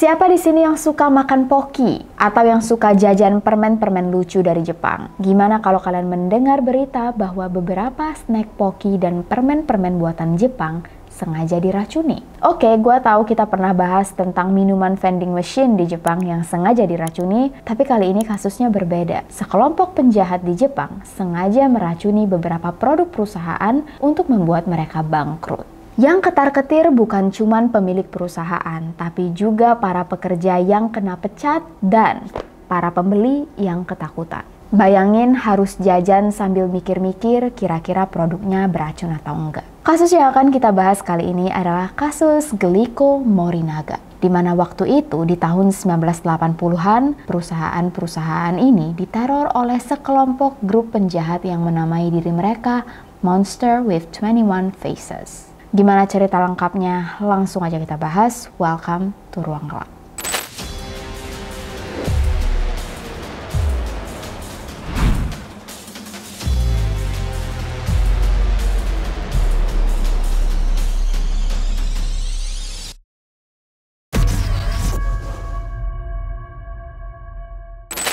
Siapa di sini yang suka makan poki atau yang suka jajan permen-permen lucu dari Jepang? Gimana kalau kalian mendengar berita bahwa beberapa snack poki dan permen-permen buatan Jepang sengaja diracuni. Oke, okay, gue tahu kita pernah bahas tentang minuman vending machine di Jepang yang sengaja diracuni, tapi kali ini kasusnya berbeda. Sekelompok penjahat di Jepang sengaja meracuni beberapa produk perusahaan untuk membuat mereka bangkrut. Yang ketar-ketir bukan cuma pemilik perusahaan, tapi juga para pekerja yang kena pecat dan para pembeli yang ketakutan. Bayangin harus jajan sambil mikir-mikir kira-kira produknya beracun atau enggak. Kasus yang akan kita bahas kali ini adalah kasus Gliko Morinaga di mana waktu itu di tahun 1980-an perusahaan-perusahaan ini diteror oleh sekelompok grup penjahat yang menamai diri mereka Monster with 21 Faces. Gimana cerita lengkapnya? Langsung aja kita bahas. Welcome to Ruang Gelap.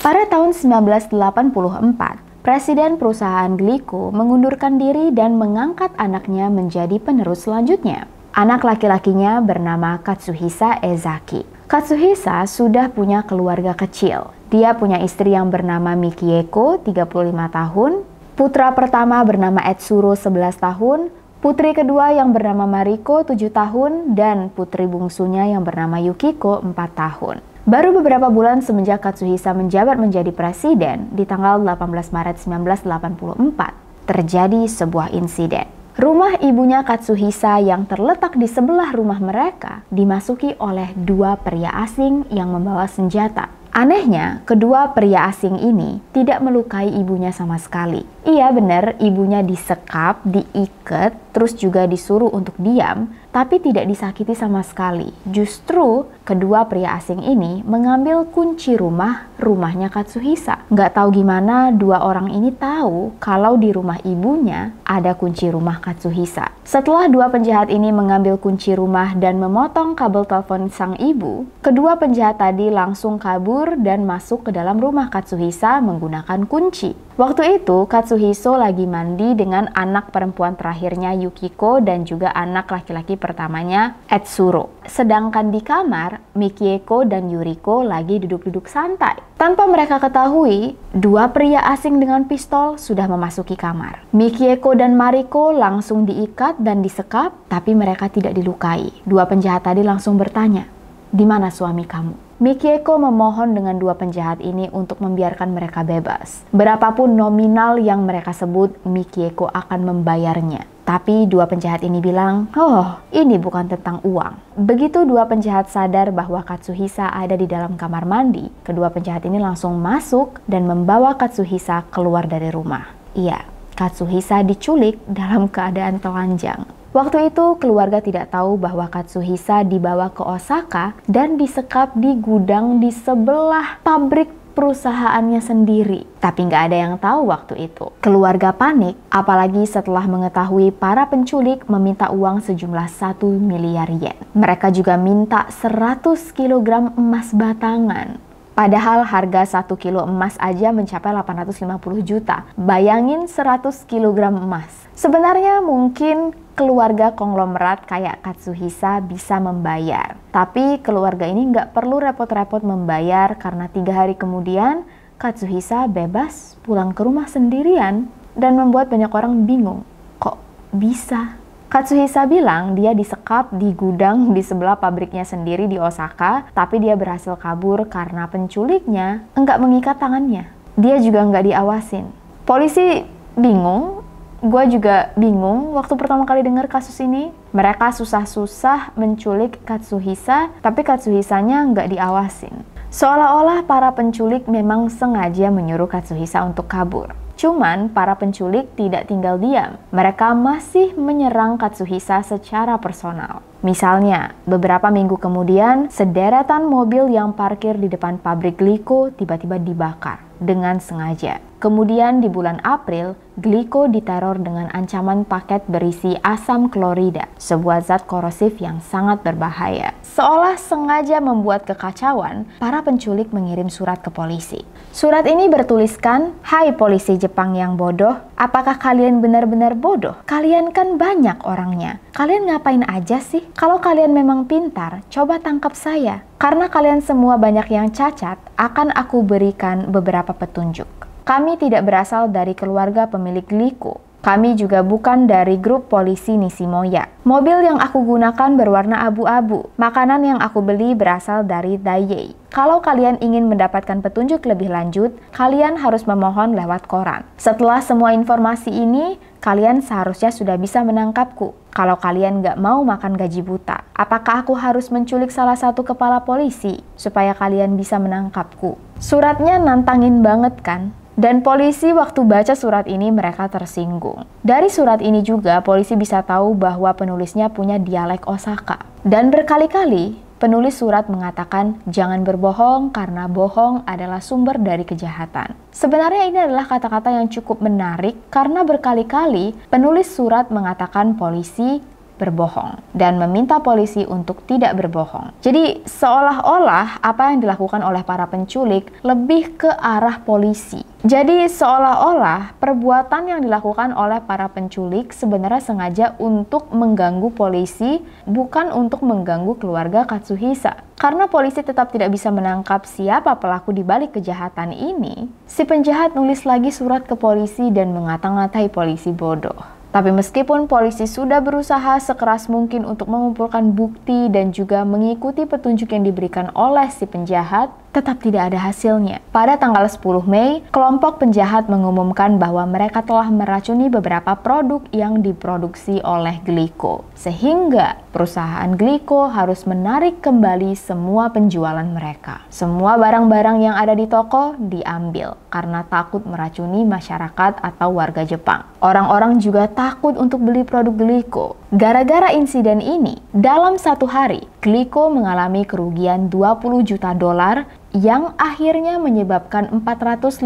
Pada tahun 1984, Presiden perusahaan Glico mengundurkan diri dan mengangkat anaknya menjadi penerus selanjutnya. Anak laki-lakinya bernama Katsuhisa Ezaki. Katsuhisa sudah punya keluarga kecil. Dia punya istri yang bernama Mikieko, 35 tahun, putra pertama bernama Etsuro, 11 tahun, Putri kedua yang bernama Mariko 7 tahun dan putri bungsunya yang bernama Yukiko 4 tahun. Baru beberapa bulan semenjak Katsuhisa menjabat menjadi presiden, di tanggal 18 Maret 1984, terjadi sebuah insiden. Rumah ibunya Katsuhisa yang terletak di sebelah rumah mereka dimasuki oleh dua pria asing yang membawa senjata. Anehnya, kedua pria asing ini tidak melukai ibunya sama sekali. Iya benar, ibunya disekap, diikat, terus juga disuruh untuk diam, tapi tidak disakiti sama sekali. Justru, kedua pria asing ini mengambil kunci rumah, rumahnya Katsuhisa. Nggak tahu gimana dua orang ini tahu kalau di rumah ibunya ada kunci rumah Katsuhisa. Setelah dua penjahat ini mengambil kunci rumah dan memotong kabel telepon sang ibu, kedua penjahat tadi langsung kabur dan masuk ke dalam rumah Katsuhisa menggunakan kunci. Waktu itu, Katsuhiso lagi mandi dengan anak perempuan terakhirnya Yukiko dan juga anak laki-laki pertamanya Etsuro. Sedangkan di kamar, Mikieko dan Yuriko lagi duduk-duduk santai. Tanpa mereka ketahui, dua pria asing dengan pistol sudah memasuki kamar. Mikieko dan Mariko langsung diikat dan disekap, tapi mereka tidak dilukai. Dua penjahat tadi langsung bertanya, di mana suami kamu? Mikieko memohon dengan dua penjahat ini untuk membiarkan mereka bebas. Berapapun nominal yang mereka sebut, Mikieko akan membayarnya. Tapi dua penjahat ini bilang, oh ini bukan tentang uang. Begitu dua penjahat sadar bahwa Katsuhisa ada di dalam kamar mandi, kedua penjahat ini langsung masuk dan membawa Katsuhisa keluar dari rumah. Iya, Katsuhisa diculik dalam keadaan telanjang. Waktu itu, keluarga tidak tahu bahwa Katsuhisa dibawa ke Osaka dan disekap di gudang di sebelah pabrik perusahaannya sendiri. Tapi nggak ada yang tahu waktu itu. Keluarga panik, apalagi setelah mengetahui para penculik meminta uang sejumlah 1 miliar yen. Mereka juga minta 100 kg emas batangan Padahal harga 1 kilo emas aja mencapai 850 juta. Bayangin 100 kilogram emas. Sebenarnya mungkin keluarga konglomerat kayak Katsuhisa bisa membayar. Tapi keluarga ini nggak perlu repot-repot membayar karena tiga hari kemudian Katsuhisa bebas pulang ke rumah sendirian dan membuat banyak orang bingung. Kok bisa? Katsuhisa bilang dia disekap di gudang di sebelah pabriknya sendiri di Osaka, tapi dia berhasil kabur karena penculiknya enggak mengikat tangannya. Dia juga enggak diawasin. Polisi bingung, gue juga bingung waktu pertama kali dengar kasus ini. Mereka susah-susah menculik Katsuhisa, tapi Katsuhisanya enggak diawasin. Seolah-olah para penculik memang sengaja menyuruh Katsuhisa untuk kabur. Cuman para penculik tidak tinggal diam. Mereka masih menyerang Katsuhisa secara personal. Misalnya, beberapa minggu kemudian, sederetan mobil yang parkir di depan pabrik Liko tiba-tiba dibakar dengan sengaja. Kemudian di bulan April, gliko diteror dengan ancaman paket berisi asam klorida, sebuah zat korosif yang sangat berbahaya. Seolah sengaja membuat kekacauan, para penculik mengirim surat ke polisi. Surat ini bertuliskan, Hai polisi Jepang yang bodoh, apakah kalian benar-benar bodoh? Kalian kan banyak orangnya. Kalian ngapain aja sih? Kalau kalian memang pintar, coba tangkap saya karena kalian semua banyak yang cacat, akan aku berikan beberapa petunjuk. Kami tidak berasal dari keluarga pemilik liku, kami juga bukan dari grup polisi Nisimoya. Mobil yang aku gunakan berwarna abu-abu. Makanan yang aku beli berasal dari Daiyei. Kalau kalian ingin mendapatkan petunjuk lebih lanjut, kalian harus memohon lewat koran. Setelah semua informasi ini, kalian seharusnya sudah bisa menangkapku. Kalau kalian nggak mau makan gaji buta, apakah aku harus menculik salah satu kepala polisi supaya kalian bisa menangkapku? Suratnya nantangin banget kan? Dan polisi waktu baca surat ini mereka tersinggung. Dari surat ini juga polisi bisa tahu bahwa penulisnya punya dialek Osaka. Dan berkali-kali penulis surat mengatakan jangan berbohong karena bohong adalah sumber dari kejahatan. Sebenarnya ini adalah kata-kata yang cukup menarik karena berkali-kali penulis surat mengatakan polisi berbohong dan meminta polisi untuk tidak berbohong. Jadi, seolah-olah apa yang dilakukan oleh para penculik lebih ke arah polisi. Jadi, seolah-olah perbuatan yang dilakukan oleh para penculik sebenarnya sengaja untuk mengganggu polisi, bukan untuk mengganggu keluarga Katsuhisa. Karena polisi tetap tidak bisa menangkap siapa pelaku di balik kejahatan ini, si penjahat nulis lagi surat ke polisi dan mengata-ngatai polisi bodoh. Tapi meskipun polisi sudah berusaha sekeras mungkin untuk mengumpulkan bukti dan juga mengikuti petunjuk yang diberikan oleh si penjahat, tetap tidak ada hasilnya. Pada tanggal 10 Mei, kelompok penjahat mengumumkan bahwa mereka telah meracuni beberapa produk yang diproduksi oleh Glico. Sehingga perusahaan Glico harus menarik kembali semua penjualan mereka. Semua barang-barang yang ada di toko diambil karena takut meracuni masyarakat atau warga Jepang. Orang-orang juga takut untuk beli produk Glico. Gara-gara insiden ini, dalam satu hari, Glico mengalami kerugian 20 juta dolar yang akhirnya menyebabkan 450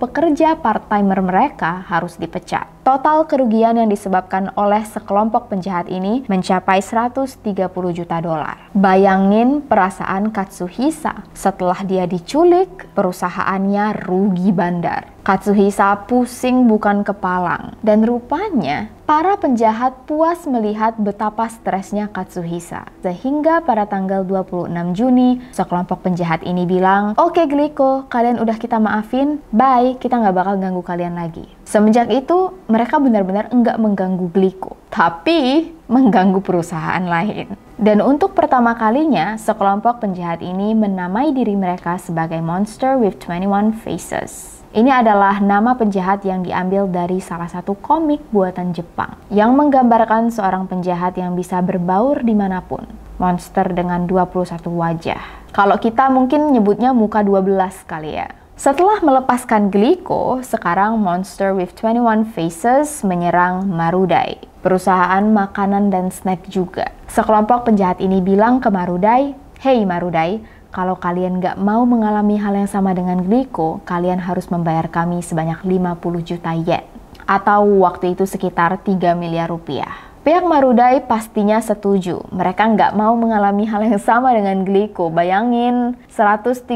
pekerja part-timer mereka harus dipecat. Total kerugian yang disebabkan oleh sekelompok penjahat ini mencapai 130 juta dolar. Bayangin perasaan Katsuhisa setelah dia diculik, perusahaannya rugi bandar. Katsuhisa pusing bukan kepalang. Dan rupanya, para penjahat puas melihat betapa stresnya Katsuhisa. Sehingga pada tanggal 26 Juni, sekelompok penjahat ini bilang, bilang, oke okay, Gliko, kalian udah kita maafin, bye, kita nggak bakal ganggu kalian lagi. Semenjak itu, mereka benar-benar nggak mengganggu Gliko, tapi mengganggu perusahaan lain. Dan untuk pertama kalinya, sekelompok penjahat ini menamai diri mereka sebagai Monster with 21 Faces. Ini adalah nama penjahat yang diambil dari salah satu komik buatan Jepang yang menggambarkan seorang penjahat yang bisa berbaur dimanapun, monster dengan 21 wajah. Kalau kita mungkin nyebutnya muka 12 kali ya. Setelah melepaskan Glico, sekarang Monster with 21 Faces menyerang Marudai, perusahaan makanan dan snack juga. Sekelompok penjahat ini bilang ke Marudai, Hey Marudai, kalau kalian nggak mau mengalami hal yang sama dengan Glico, kalian harus membayar kami sebanyak 50 juta yen. Atau waktu itu sekitar 3 miliar rupiah. Pihak Marudai pastinya setuju. Mereka nggak mau mengalami hal yang sama dengan Gliko. Bayangin 130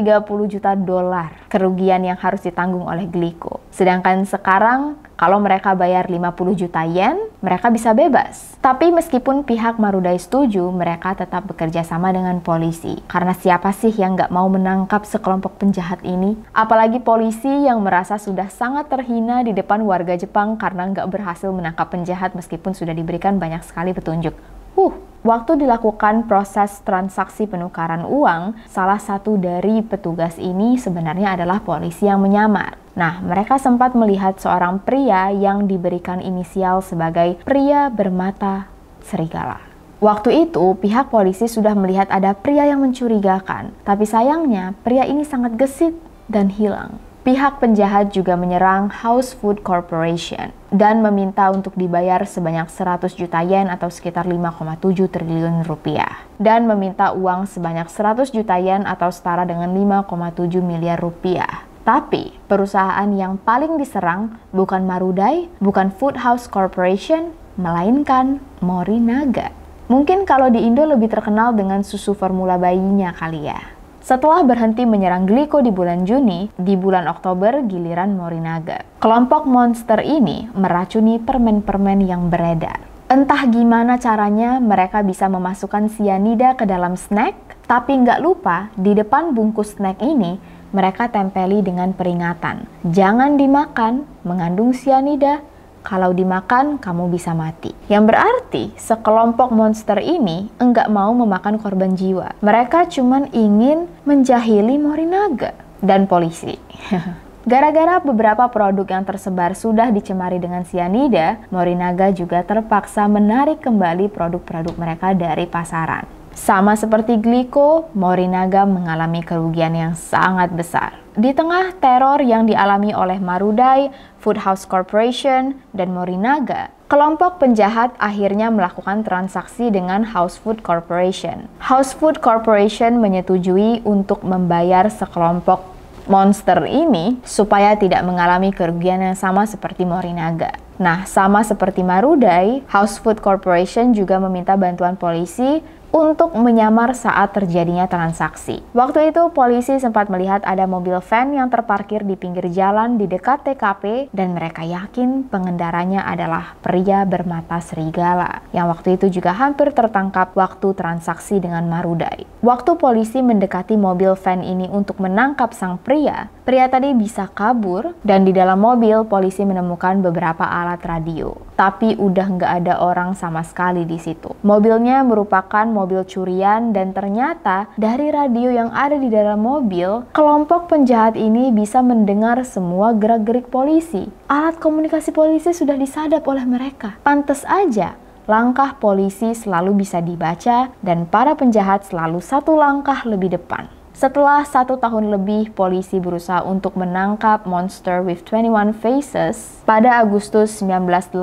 juta dolar kerugian yang harus ditanggung oleh Gliko. Sedangkan sekarang kalau mereka bayar 50 juta yen, mereka bisa bebas. Tapi meskipun pihak Marudai setuju, mereka tetap bekerja sama dengan polisi. Karena siapa sih yang nggak mau menangkap sekelompok penjahat ini? Apalagi polisi yang merasa sudah sangat terhina di depan warga Jepang karena nggak berhasil menangkap penjahat meskipun sudah diberikan banyak sekali petunjuk. Huh, Waktu dilakukan proses transaksi penukaran uang, salah satu dari petugas ini sebenarnya adalah polisi yang menyamar. Nah, mereka sempat melihat seorang pria yang diberikan inisial sebagai pria bermata serigala. Waktu itu, pihak polisi sudah melihat ada pria yang mencurigakan, tapi sayangnya pria ini sangat gesit dan hilang. Pihak penjahat juga menyerang House Food Corporation dan meminta untuk dibayar sebanyak 100 juta yen atau sekitar 5,7 triliun rupiah dan meminta uang sebanyak 100 juta yen atau setara dengan 5,7 miliar rupiah. Tapi perusahaan yang paling diserang bukan Marudai, bukan Food House Corporation, melainkan Morinaga. Mungkin kalau di Indo lebih terkenal dengan susu formula bayinya kali ya. Setelah berhenti menyerang Gliko di bulan Juni, di bulan Oktober giliran Morinaga. Kelompok monster ini meracuni permen-permen yang beredar. Entah gimana caranya mereka bisa memasukkan sianida ke dalam snack, tapi nggak lupa di depan bungkus snack ini mereka tempeli dengan peringatan. Jangan dimakan, mengandung sianida kalau dimakan, kamu bisa mati. Yang berarti, sekelompok monster ini enggak mau memakan korban jiwa. Mereka cuman ingin menjahili Morinaga dan polisi. Gara-gara beberapa produk yang tersebar sudah dicemari dengan sianida, Morinaga juga terpaksa menarik kembali produk-produk mereka dari pasaran. Sama seperti Gliko, Morinaga mengalami kerugian yang sangat besar. Di tengah teror yang dialami oleh Marudai, Food House Corporation, dan Morinaga, kelompok penjahat akhirnya melakukan transaksi dengan House Food Corporation. House Food Corporation menyetujui untuk membayar sekelompok monster ini supaya tidak mengalami kerugian yang sama seperti Morinaga. Nah, sama seperti Marudai, House Food Corporation juga meminta bantuan polisi untuk menyamar saat terjadinya transaksi. Waktu itu polisi sempat melihat ada mobil van yang terparkir di pinggir jalan di dekat TKP dan mereka yakin pengendaranya adalah pria bermata serigala yang waktu itu juga hampir tertangkap waktu transaksi dengan Marudai. Waktu polisi mendekati mobil van ini untuk menangkap sang pria, pria tadi bisa kabur dan di dalam mobil polisi menemukan beberapa alat radio. Tapi udah nggak ada orang sama sekali di situ. Mobilnya merupakan mobil mobil curian dan ternyata dari radio yang ada di dalam mobil, kelompok penjahat ini bisa mendengar semua gerak-gerik polisi. Alat komunikasi polisi sudah disadap oleh mereka. Pantes aja langkah polisi selalu bisa dibaca dan para penjahat selalu satu langkah lebih depan. Setelah satu tahun lebih, polisi berusaha untuk menangkap Monster with 21 Faces. Pada Agustus 1985,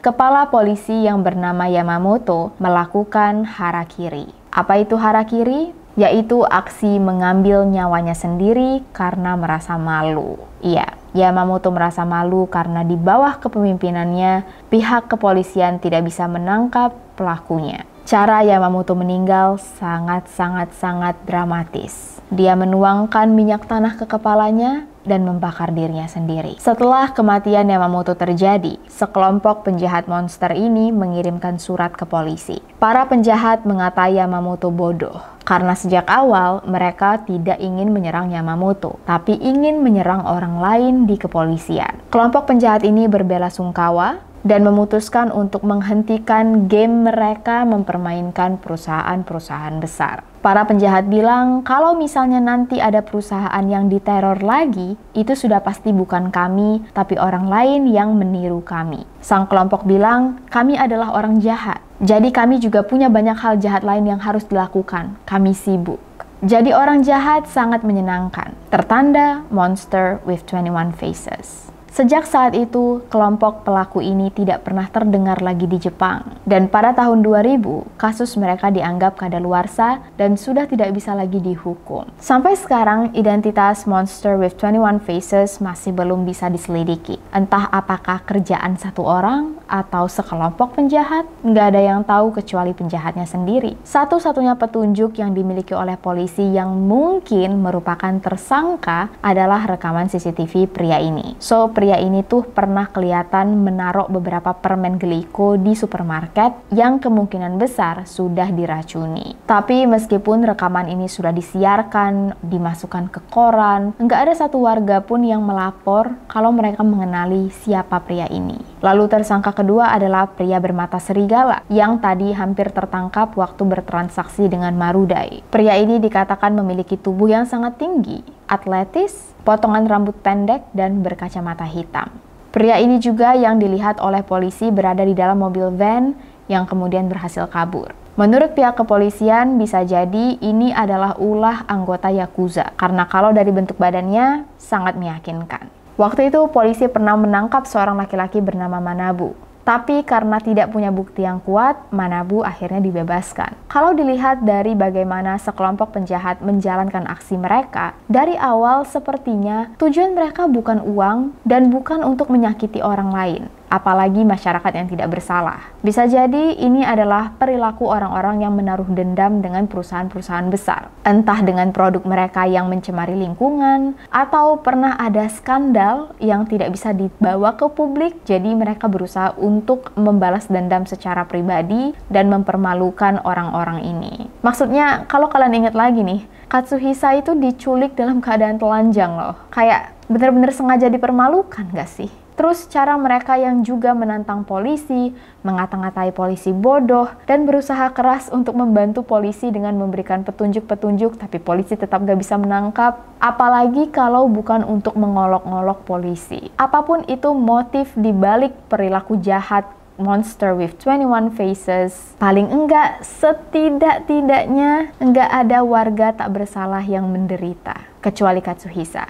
kepala polisi yang bernama Yamamoto melakukan harakiri. Apa itu harakiri? Yaitu aksi mengambil nyawanya sendiri karena merasa malu. Iya, Yamamoto merasa malu karena di bawah kepemimpinannya, pihak kepolisian tidak bisa menangkap pelakunya. Cara Yamamoto meninggal sangat-sangat-sangat dramatis. Dia menuangkan minyak tanah ke kepalanya dan membakar dirinya sendiri. Setelah kematian Yamamoto terjadi, sekelompok penjahat monster ini mengirimkan surat ke polisi. Para penjahat mengatai Yamamoto bodoh karena sejak awal mereka tidak ingin menyerang Yamamoto, tapi ingin menyerang orang lain di kepolisian. Kelompok penjahat ini berbela sungkawa dan memutuskan untuk menghentikan game mereka mempermainkan perusahaan-perusahaan besar. Para penjahat bilang, kalau misalnya nanti ada perusahaan yang diteror lagi, itu sudah pasti bukan kami, tapi orang lain yang meniru kami. Sang kelompok bilang, kami adalah orang jahat, jadi kami juga punya banyak hal jahat lain yang harus dilakukan. Kami sibuk. Jadi orang jahat sangat menyenangkan. Tertanda Monster with 21 Faces. Sejak saat itu, kelompok pelaku ini tidak pernah terdengar lagi di Jepang. Dan pada tahun 2000, kasus mereka dianggap kadaluarsa dan sudah tidak bisa lagi dihukum. Sampai sekarang, identitas Monster with 21 Faces masih belum bisa diselidiki. Entah apakah kerjaan satu orang atau sekelompok penjahat, nggak ada yang tahu kecuali penjahatnya sendiri. Satu-satunya petunjuk yang dimiliki oleh polisi yang mungkin merupakan tersangka adalah rekaman CCTV pria ini. So, pria ini tuh pernah kelihatan menaruh beberapa permen geliko di supermarket yang kemungkinan besar sudah diracuni. Tapi meskipun rekaman ini sudah disiarkan, dimasukkan ke koran, nggak ada satu warga pun yang melapor kalau mereka mengenali siapa pria ini. Lalu tersangka kedua adalah pria bermata serigala yang tadi hampir tertangkap waktu bertransaksi dengan Marudai. Pria ini dikatakan memiliki tubuh yang sangat tinggi, atletis, potongan rambut pendek, dan berkacamata hitam. Pria ini juga yang dilihat oleh polisi berada di dalam mobil van yang kemudian berhasil kabur. Menurut pihak kepolisian, bisa jadi ini adalah ulah anggota Yakuza, karena kalau dari bentuk badannya sangat meyakinkan. Waktu itu polisi pernah menangkap seorang laki-laki bernama Manabu. Tapi karena tidak punya bukti yang kuat, Manabu akhirnya dibebaskan. Kalau dilihat dari bagaimana sekelompok penjahat menjalankan aksi mereka, dari awal sepertinya tujuan mereka bukan uang dan bukan untuk menyakiti orang lain, apalagi masyarakat yang tidak bersalah. Bisa jadi ini adalah perilaku orang-orang yang menaruh dendam dengan perusahaan-perusahaan besar, entah dengan produk mereka yang mencemari lingkungan, atau pernah ada skandal yang tidak bisa dibawa ke publik, jadi mereka berusaha untuk membalas dendam secara pribadi dan mempermalukan orang-orang ini. Maksudnya, kalau kalian ingat lagi nih, Katsuhisa itu diculik dalam keadaan telanjang loh. Kayak bener-bener sengaja dipermalukan gak sih? Terus cara mereka yang juga menantang polisi, mengata-ngatai polisi bodoh, dan berusaha keras untuk membantu polisi dengan memberikan petunjuk-petunjuk, tapi polisi tetap gak bisa menangkap. Apalagi kalau bukan untuk mengolok ngolok polisi. Apapun itu motif dibalik perilaku jahat Monster with 21 Faces. Paling enggak, setidak-tidaknya enggak ada warga tak bersalah yang menderita, kecuali Katsuhisa.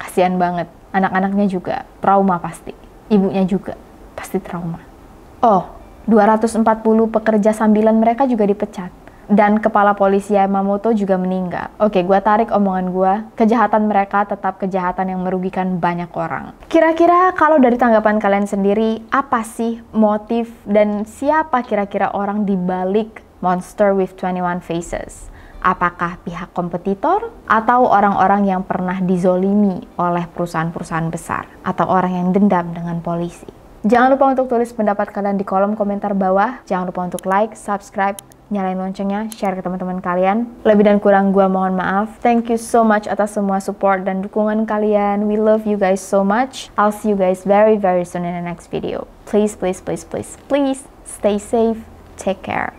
Kasihan banget anak-anaknya juga trauma pasti, ibunya juga pasti trauma. Oh, 240 pekerja sambilan mereka juga dipecat. Dan kepala polisi Yamamoto juga meninggal. Oke, gue tarik omongan gue. Kejahatan mereka tetap kejahatan yang merugikan banyak orang. Kira-kira kalau dari tanggapan kalian sendiri, apa sih motif dan siapa kira-kira orang dibalik Monster with 21 Faces? apakah pihak kompetitor atau orang-orang yang pernah dizolimi oleh perusahaan-perusahaan besar atau orang yang dendam dengan polisi. Jangan lupa untuk tulis pendapat kalian di kolom komentar bawah. Jangan lupa untuk like, subscribe, nyalain loncengnya, share ke teman-teman kalian. Lebih dan kurang gua mohon maaf. Thank you so much atas semua support dan dukungan kalian. We love you guys so much. I'll see you guys very very soon in the next video. Please, please, please, please, please stay safe, take care,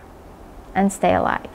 and stay alive.